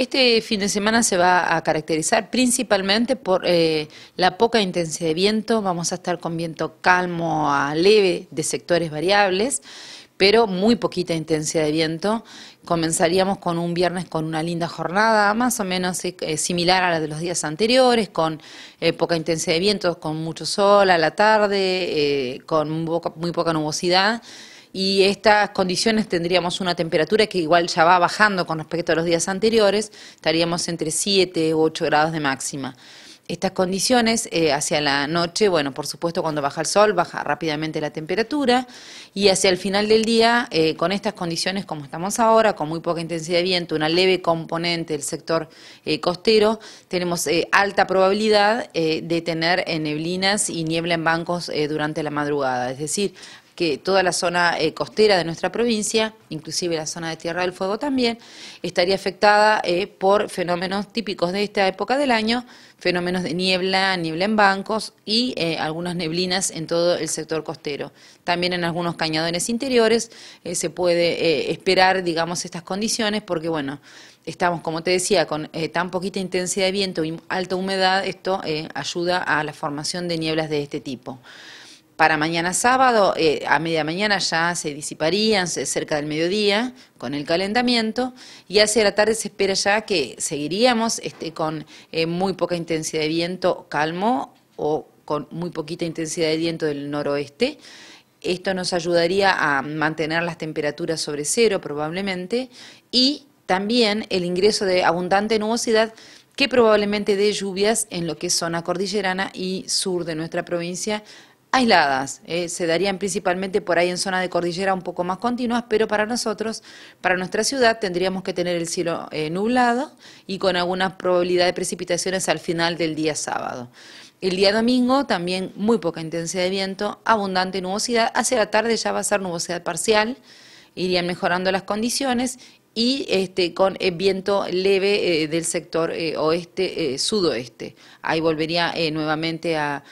Este fin de semana se va a caracterizar principalmente por eh, la poca intensidad de viento. Vamos a estar con viento calmo a leve de sectores variables, pero muy poquita intensidad de viento. Comenzaríamos con un viernes con una linda jornada, más o menos eh, eh, similar a la de los días anteriores, con poca intensidad de viento, con mucho sol a la tarde, con muy poca nubosidad y estas condiciones tendríamos una temperatura que igual ya va bajando con respecto a los días anteriores, estaríamos entre 7 u 8 grados de máxima. Estas condiciones eh, hacia la noche, bueno, por supuesto cuando baja el sol baja rápidamente la temperatura y hacia el final del día, eh, con estas condiciones como estamos ahora, con muy poca intensidad de viento, una leve componente del sector eh, costero, tenemos alta probabilidad de tener neblinas y niebla en bancos durante la madrugada. Es decir, que toda la zona eh, costera de nuestra provincia, inclusive la zona de Tierra del Fuego también, estaría afectada eh, por fenómenos típicos de esta época del año, fenómenos de niebla, niebla en bancos y eh, algunas neblinas en todo el sector costero. También en algunos cañadones interiores se puede esperar, digamos, estas condiciones porque, bueno, estamos, como te decía, con tan poquita intensidad de viento y alta humedad, esto ayuda a la formación de nieblas de este tipo. Para mañana sábado, eh, a media mañana ya se disiparían cerca del mediodía con el calentamiento y hacia la tarde se espera ya que seguiríamos este, con eh, muy poca intensidad de viento calmo o con muy poquita intensidad de viento del noroeste. Esto nos ayudaría a mantener las temperaturas sobre cero probablemente y también el ingreso de abundante nubosidad que probablemente dé lluvias en lo que es zona cordillerana y sur de nuestra provincia aisladas. Eh, se darían principalmente por ahí en zona de cordillera un poco más continuas, pero para nosotros, para nuestra ciudad, tendríamos que tener el cielo eh, nublado y con alguna probabilidad de precipitaciones al final del día sábado. El día domingo también muy poca intensidad de viento, abundante nubosidad. Hacia la tarde ya va a ser nubosidad parcial, irían mejorando las condiciones y este, con eh, viento leve eh, del sector eh, oeste-sudoeste. Ahí volvería nuevamente a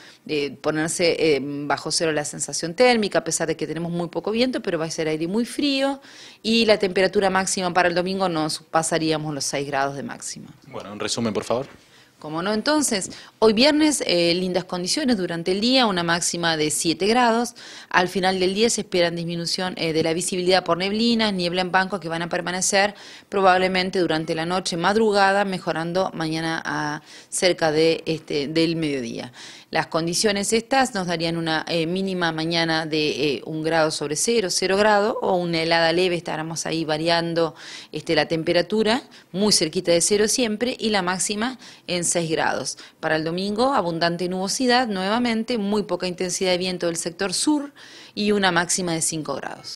ponerse bajo cero la sensación térmica, a pesar de que tenemos muy poco viento, pero va a ser aire muy frío y la temperatura máxima para el domingo nos pasaríamos los 6 grados de máxima. Bueno, un resumen, por favor. Como no, entonces, hoy viernes eh, lindas condiciones durante el día, una máxima de 7 grados. Al final del día se esperan disminución eh, de la visibilidad por neblina, niebla en banco que van a permanecer probablemente durante la noche, madrugada, mejorando mañana a cerca de este, del mediodía. Las condiciones estas nos darían una eh, mínima mañana de un grado sobre cero, cero grado o una helada leve, estaremos ahí variando este, la temperatura, muy cerquita de cero siempre, y la máxima en 6 grados. Para el domingo, abundante nubosidad nuevamente, muy poca intensidad de viento del sector sur y una máxima de 5 grados.